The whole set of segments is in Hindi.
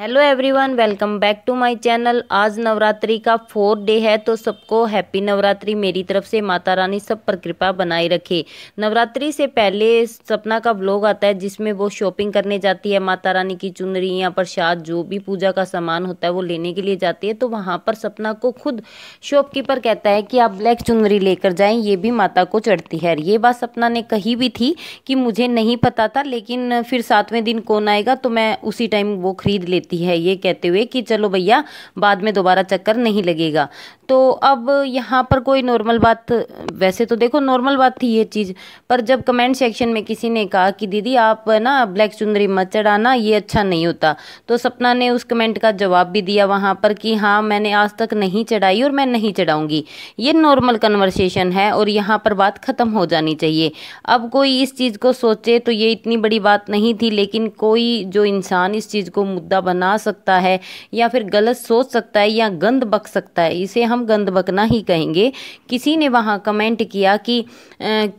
hello everyone welcome back to my channel आज नवरात्रि का फोर्थ डे है तो सबको हैप्पी नवरात्रि मेरी तरफ से माता रानी सब पर कृपा बनाए रखे नवरात्रि से पहले सपना का ब्लॉग आता है जिसमें वो शॉपिंग करने जाती है माता रानी की चुनरी या प्रसाद जो भी पूजा का सामान होता है वो लेने के लिए जाती है तो वहाँ पर सपना को खुद शॉपकीपर कहता है कि आप ब्लैक चुनरी लेकर जाएँ ये भी माता को चढ़ती है ये बात सपना ने कही भी थी कि मुझे नहीं पता था लेकिन फिर सातवें दिन कौन आएगा तो मैं उसी टाइम वो खरीद लेती देती है ये कहते हुए कि चलो भैया बाद में दोबारा चक्कर नहीं लगेगा तो अब यहाँ पर कोई नॉर्मल बात वैसे तो देखो नॉर्मल बात थी ये चीज़ पर जब कमेंट सेक्शन में किसी ने कहा कि दीदी आप ना ब्लैक चुनरी मत चढ़ाना ये अच्छा नहीं होता तो सपना ने उस कमेंट का जवाब भी दिया वहाँ पर कि हाँ मैंने आज तक नहीं चढ़ाई और मैं नहीं चढ़ाऊँगी ये नॉर्मल कन्वर्सेशन है और यहाँ पर बात ख़त्म हो जानी चाहिए अब कोई इस चीज़ को सोचे तो ये इतनी बड़ी बात नहीं थी लेकिन कोई जो इंसान इस चीज़ को मुद्दा बना बना सकता है या फिर गलत सोच सकता है या गंद बक सकता है इसे हम गंद बकना ही कहेंगे किसी ने वहाँ कमेंट किया कि आ,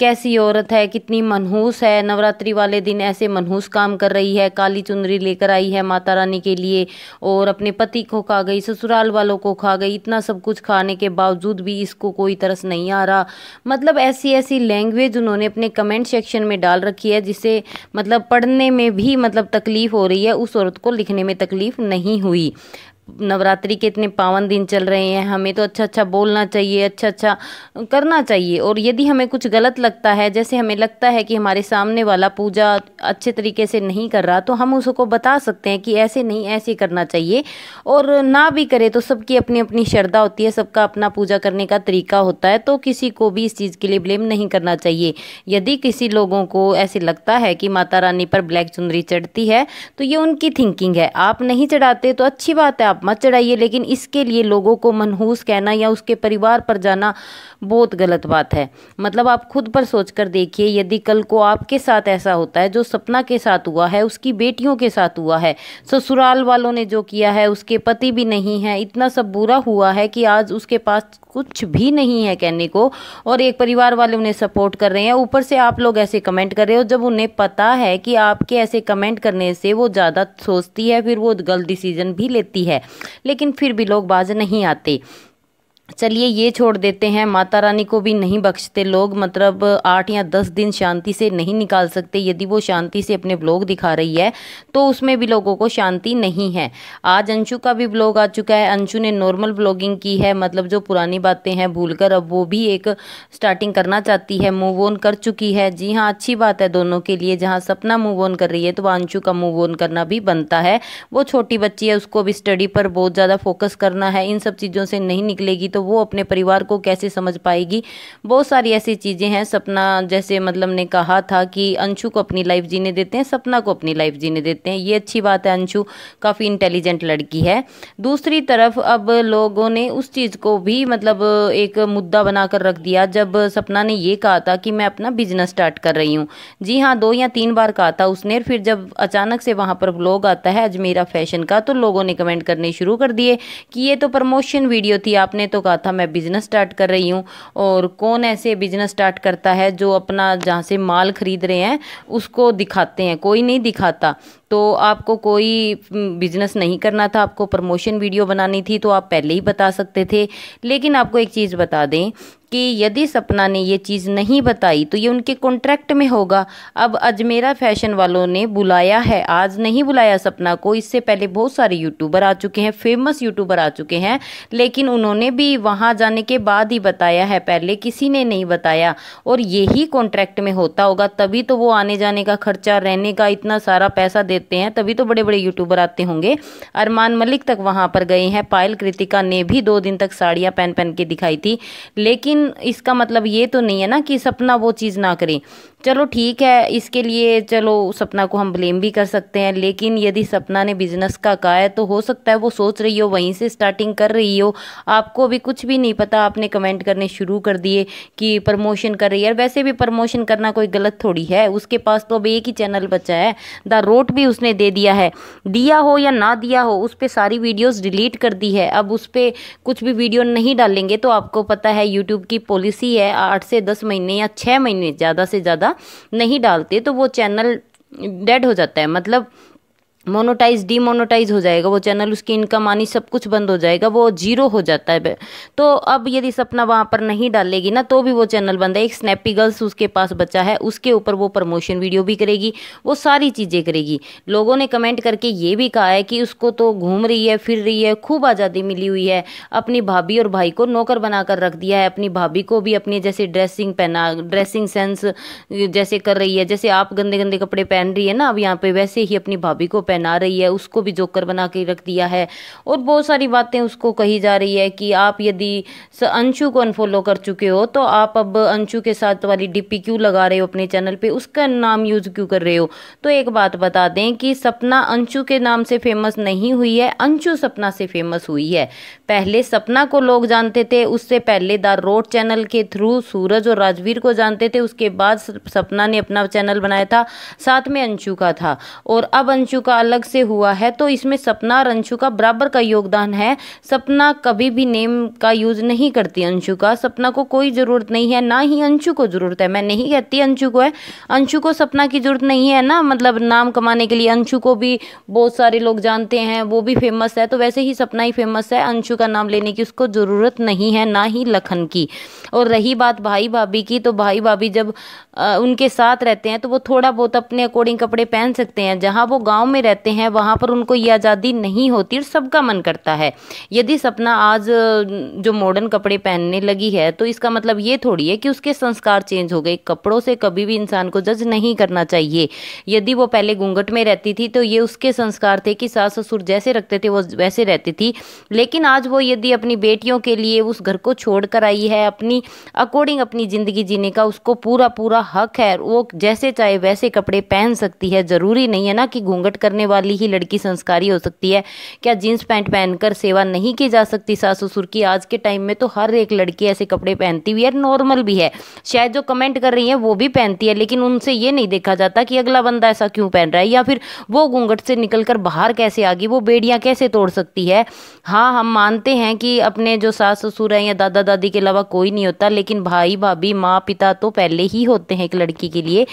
कैसी औरत है कितनी मनहूस है नवरात्रि वाले दिन ऐसे मनहूस काम कर रही है काली चुनरी लेकर आई है माता रानी के लिए और अपने पति को खा गई ससुराल वालों को खा गई इतना सब कुछ खाने के बावजूद भी इसको कोई तरस नहीं आ रहा मतलब ऐसी ऐसी लैंग्वेज उन्होंने अपने कमेंट सेक्शन में डाल रखी है जिसे मतलब पढ़ने में भी मतलब तकलीफ़ हो रही है उस औरत को लिखने में तकलीफ़ नहीं हुई नवरात्रि के इतने पावन दिन चल रहे हैं हमें तो अच्छा अच्छा बोलना चाहिए अच्छा अच्छा करना चाहिए और यदि हमें कुछ गलत लगता है जैसे हमें लगता है कि हमारे सामने वाला पूजा अच्छे तरीके से नहीं कर रहा तो हम उसको बता सकते हैं कि ऐसे नहीं ऐसे करना चाहिए और ना भी करे तो सबकी अपनी अपनी श्रद्धा होती है सबका अपना पूजा करने का तरीका होता है तो किसी को भी इस चीज़ के लिए ब्लेम नहीं करना चाहिए यदि किसी लोगों को ऐसे लगता है कि माता रानी पर ब्लैक चुनरी चढ़ती है तो ये उनकी थिंकिंग है आप नहीं चढ़ाते तो अच्छी बात है आप मत चढ़ाइए लेकिन इसके लिए लोगों को मनहूस कहना या उसके परिवार पर जाना बहुत गलत बात है मतलब आप खुद पर सोच कर देखिए यदि कल को आपके साथ ऐसा होता है जो सपना के साथ हुआ है उसकी बेटियों के साथ हुआ है ससुराल वालों ने जो किया है उसके पति भी नहीं है इतना सब बुरा हुआ है कि आज उसके पास कुछ भी नहीं है कहने को और एक परिवार वाले उन्हें सपोर्ट कर रहे हैं ऊपर से आप लोग ऐसे कमेंट कर रहे हो जब उन्हें पता है कि आपके ऐसे कमेंट करने से वो ज़्यादा सोचती है फिर वो गलत डिसीजन भी लेती है लेकिन फिर भी लोग बाज नहीं आते चलिए ये छोड़ देते हैं माता रानी को भी नहीं बख्शते लोग मतलब आठ या दस दिन शांति से नहीं निकाल सकते यदि वो शांति से अपने ब्लॉग दिखा रही है तो उसमें भी लोगों को शांति नहीं है आज अंशु का भी ब्लॉग आ चुका है अंशु ने नॉर्मल ब्लॉगिंग की है मतलब जो पुरानी बातें हैं भूल कर अब वो भी एक स्टार्टिंग करना चाहती है मूव ऑन कर चुकी है जी हाँ अच्छी बात है दोनों के लिए जहाँ सपना मूव ऑन कर रही है तो अंशु का मूव ऑन करना भी बनता है वो छोटी बच्ची है उसको भी स्टडी पर बहुत ज़्यादा फोकस करना है इन सब चीज़ों से नहीं निकलेगी तो तो वो अपने परिवार को कैसे समझ पाएगी बहुत सारी ऐसी चीज़ें हैं सपना जैसे मतलब ने कहा था कि अंशु को अपनी लाइफ जीने देते हैं सपना को अपनी लाइफ जीने देते हैं ये अच्छी बात है अंशु काफ़ी इंटेलिजेंट लड़की है दूसरी तरफ अब लोगों ने उस चीज़ को भी मतलब एक मुद्दा बनाकर रख दिया जब सपना ने ये कहा था कि मैं अपना बिजनेस स्टार्ट कर रही हूँ जी हाँ दो या तीन बार कहा था उसने फिर जब अचानक से वहाँ पर ब्लॉग आता है अजमेरा फैशन का तो लोगों ने कमेंट करने शुरू कर दिए कि ये तो प्रमोशन वीडियो थी आपने तो कहा था मैं बिज़नेस स्टार्ट कर रही हूँ और कौन ऐसे बिज़नेस स्टार्ट करता है जो अपना जहाँ से माल ख़रीद रहे हैं उसको दिखाते हैं कोई नहीं दिखाता तो आपको कोई बिजनेस नहीं करना था आपको प्रमोशन वीडियो बनानी थी तो आप पहले ही बता सकते थे लेकिन आपको एक चीज़ बता दें कि यदि सपना ने ये चीज़ नहीं बताई तो ये उनके कॉन्ट्रैक्ट में होगा अब अजमेरा फैशन वालों ने बुलाया है आज नहीं बुलाया सपना को इससे पहले बहुत सारे यूट्यूबर आ चुके हैं फेमस यूट्यूबर आ चुके हैं लेकिन उन्होंने भी वहाँ जाने के बाद ही बताया है पहले किसी ने नहीं बताया और यही कॉन्ट्रैक्ट में होता होगा तभी तो वो आने जाने का खर्चा रहने का इतना सारा पैसा देते हैं तभी तो बड़े बड़े यूट्यूबर आते होंगे अरमान मलिक तक वहाँ पर गए हैं पायल कृतिका ने भी दो दिन तक साड़ियाँ पहन पहन के दिखाई थी लेकिन लेकिन इसका मतलब ये तो नहीं है ना कि सपना वो चीज़ ना करें चलो ठीक है इसके लिए चलो सपना को हम ब्लेम भी कर सकते हैं लेकिन यदि सपना ने बिजनेस का कहा है तो हो सकता है वो सोच रही हो वहीं से स्टार्टिंग कर रही हो आपको अभी कुछ भी नहीं पता आपने कमेंट करने शुरू कर दिए कि प्रमोशन कर रही है वैसे भी प्रमोशन करना कोई गलत थोड़ी है उसके पास तो अब एक ही चैनल बचा है द रोट भी उसने दे दिया है दिया हो या ना दिया हो उस पर सारी वीडियोज़ डिलीट कर दी है अब उस पर कुछ भी वीडियो नहीं डालेंगे तो आपको पता है यूट्यूब की पॉलिसी है आठ से दस महीने या छः महीने ज़्यादा से ज़्यादा नहीं डालते तो वो चैनल डेड हो जाता है मतलब मोनोटाइज डीमोनोटाइज हो जाएगा वो चैनल उसकी इनकम आनी सब कुछ बंद हो जाएगा वो जीरो हो जाता है तो अब यदि सपना वहाँ पर नहीं डालेगी ना तो भी वो चैनल बंद है एक स्नैपी गर्ल्स उसके पास बचा है उसके ऊपर वो प्रमोशन वीडियो भी करेगी वो सारी चीज़ें करेगी लोगों ने कमेंट करके ये भी कहा है कि उसको तो घूम रही है फिर रही है खूब आज़ादी मिली हुई है अपनी भाभी और भाई को नौकर बनाकर रख दिया है अपनी भाभी को भी अपनी जैसे ड्रेसिंग पहना ड्रेसिंग सेंस जैसे कर रही है जैसे आप गंदे गंदे कपड़े पहन रही है ना अब यहाँ पर वैसे ही अपनी भाभी को पहन पहना रही है उसको भी जोकर बना के रख दिया है और बहुत सारी बातें उसको कही जा रही है कि आप यदि अंशु को अनफॉलो कर चुके हो तो आप अब अंशु के साथ वाली डिपी क्यों लगा रहे हो अपने चैनल पर उसका नाम यूज़ क्यों कर रहे हो तो एक बात बता दें कि सपना अंशु के नाम से फेमस नहीं हुई है अंशु सपना से फेमस हुई है पहले सपना को लोग जानते थे उससे पहले द रोड चैनल के थ्रू सूरज और राजवीर को जानते थे उसके बाद सपना ने अपना चैनल बनाया था साथ में अंशु का था और अब अंशु का अलग से हुआ है तो इसमें सपना और अंशु का बराबर का योगदान है सपना कभी भी नेम का यूज़ नहीं करती अंशु का सपना को कोई ज़रूरत नहीं है ना ही अंशु को ज़रूरत है मैं नहीं कहती अंशु को है अंशु को सपना की ज़रूरत नहीं है ना मतलब नाम कमाने के लिए अंशु को भी बहुत सारे लोग जानते हैं वो भी फेमस है तो वैसे ही सपना ही फेमस है अंशु का नाम लेने की उसको ज़रूरत नहीं है ना ही लखन की और रही बात भाई भाभी की तो भाई भाभी जब आ, उनके साथ रहते हैं तो वो थोड़ा बहुत अपने अकॉर्डिंग कपड़े पहन सकते हैं जहाँ वो गाँव में रहते रहते हैं वहाँ पर उनको ये आज़ादी नहीं होती और सबका मन करता है यदि सपना आज जो मॉडर्न कपड़े पहनने लगी है तो इसका मतलब ये थोड़ी है कि उसके संस्कार चेंज हो गए कपड़ों से कभी भी इंसान को जज नहीं करना चाहिए यदि वो पहले घूंघट में रहती थी तो ये उसके संस्कार थे कि सास ससुर जैसे रखते थे वो वैसे रहती थी लेकिन आज वो यदि अपनी बेटियों के लिए उस घर को छोड़ कर आई है अपनी अकॉर्डिंग अपनी ज़िंदगी जीने का उसको पूरा पूरा हक है वो जैसे चाहे वैसे कपड़े पहन सकती है ज़रूरी नहीं है ना कि घूंघट करने करने वाली ही लड़की संस्कारी हो सकती है क्या जींस पैंट पहनकर सेवा नहीं की जा सकती सास ससुर की आज के टाइम में तो हर एक लड़की ऐसे कपड़े पहनती हुई है नॉर्मल भी है शायद जो कमेंट कर रही है वो भी पहनती है लेकिन उनसे ये नहीं देखा जाता कि अगला बंदा ऐसा क्यों पहन रहा है या फिर वो घूंघट से निकलकर बाहर कैसे आ गई वो बेड़ियाँ कैसे तोड़ सकती है हाँ हम मानते हैं कि अपने जो सास ससुर हैं या दादा दादी के अलावा कोई नहीं होता लेकिन भाई भाभी माँ पिता तो पहले ही होते हैं एक लड़की के लिए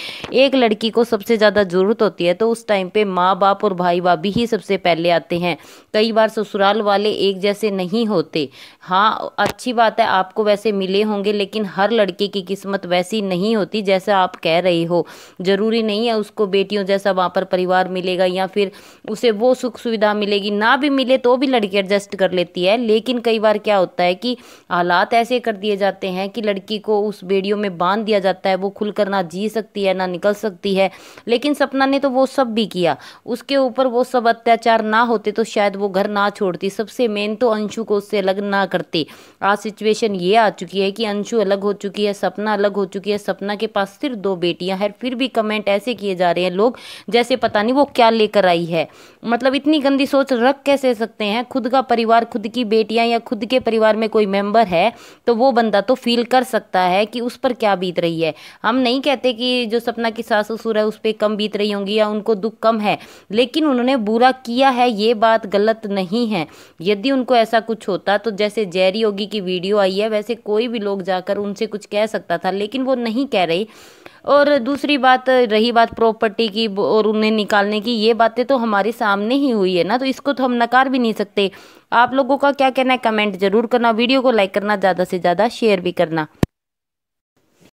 एक लड़की को सबसे ज़्यादा ज़रूरत होती है तो उस टाइम पे माँ बाप बाप और भाई भाभी ही सबसे पहले आते हैं कई बार ससुराल वाले एक जैसे नहीं होते हाँ अच्छी बात है आपको वैसे मिले होंगे लेकिन हर लड़के की किस्मत वैसी नहीं होती जैसा आप कह रहे हो ज़रूरी नहीं है उसको बेटियों जैसा वहाँ पर परिवार मिलेगा या फिर उसे वो सुख सुविधा मिलेगी ना भी मिले तो भी लड़की एडजस्ट कर लेती है लेकिन कई बार क्या होता है कि हालात ऐसे कर दिए जाते हैं कि लड़की को उस बेड़ियों में बांध दिया जाता है वो खुलकर ना जी सकती है ना निकल सकती है लेकिन सपना ने तो वो सब भी किया उस उसके ऊपर वो सब अत्याचार ना होते तो शायद वो घर ना छोड़ती सबसे मेन तो अंशु को उससे अलग ना करते आज सिचुएशन ये आ चुकी है कि अंशु अलग हो चुकी है सपना अलग हो चुकी है सपना के पास सिर्फ दो बेटियां हैं फिर भी कमेंट ऐसे किए जा रहे हैं लोग जैसे पता नहीं वो क्या लेकर आई है मतलब इतनी गंदी सोच रख कैसे सकते हैं खुद का परिवार खुद की बेटियां या खुद के परिवार में कोई मेंबर है तो वो बंदा तो फील कर सकता है कि उस पर क्या बीत रही है हम नहीं कहते कि जो सपना की सास ससुर है उस पर कम बीत रही होंगी या उनको दुख कम है लेकिन उन्होंने बुरा किया है ये बात गलत नहीं है यदि उनको ऐसा कुछ होता तो जैसे जैरी योगी की वीडियो आई है वैसे कोई भी लोग जाकर उनसे कुछ कह सकता था लेकिन वो नहीं कह रही और दूसरी बात रही बात प्रॉपर्टी की और उन्हें निकालने की ये बातें तो हमारे सामने ही हुई है ना तो इसको तो हम नकार भी नहीं सकते आप लोगों का क्या कहना है कमेंट जरूर करना वीडियो को लाइक करना ज़्यादा से ज़्यादा शेयर भी करना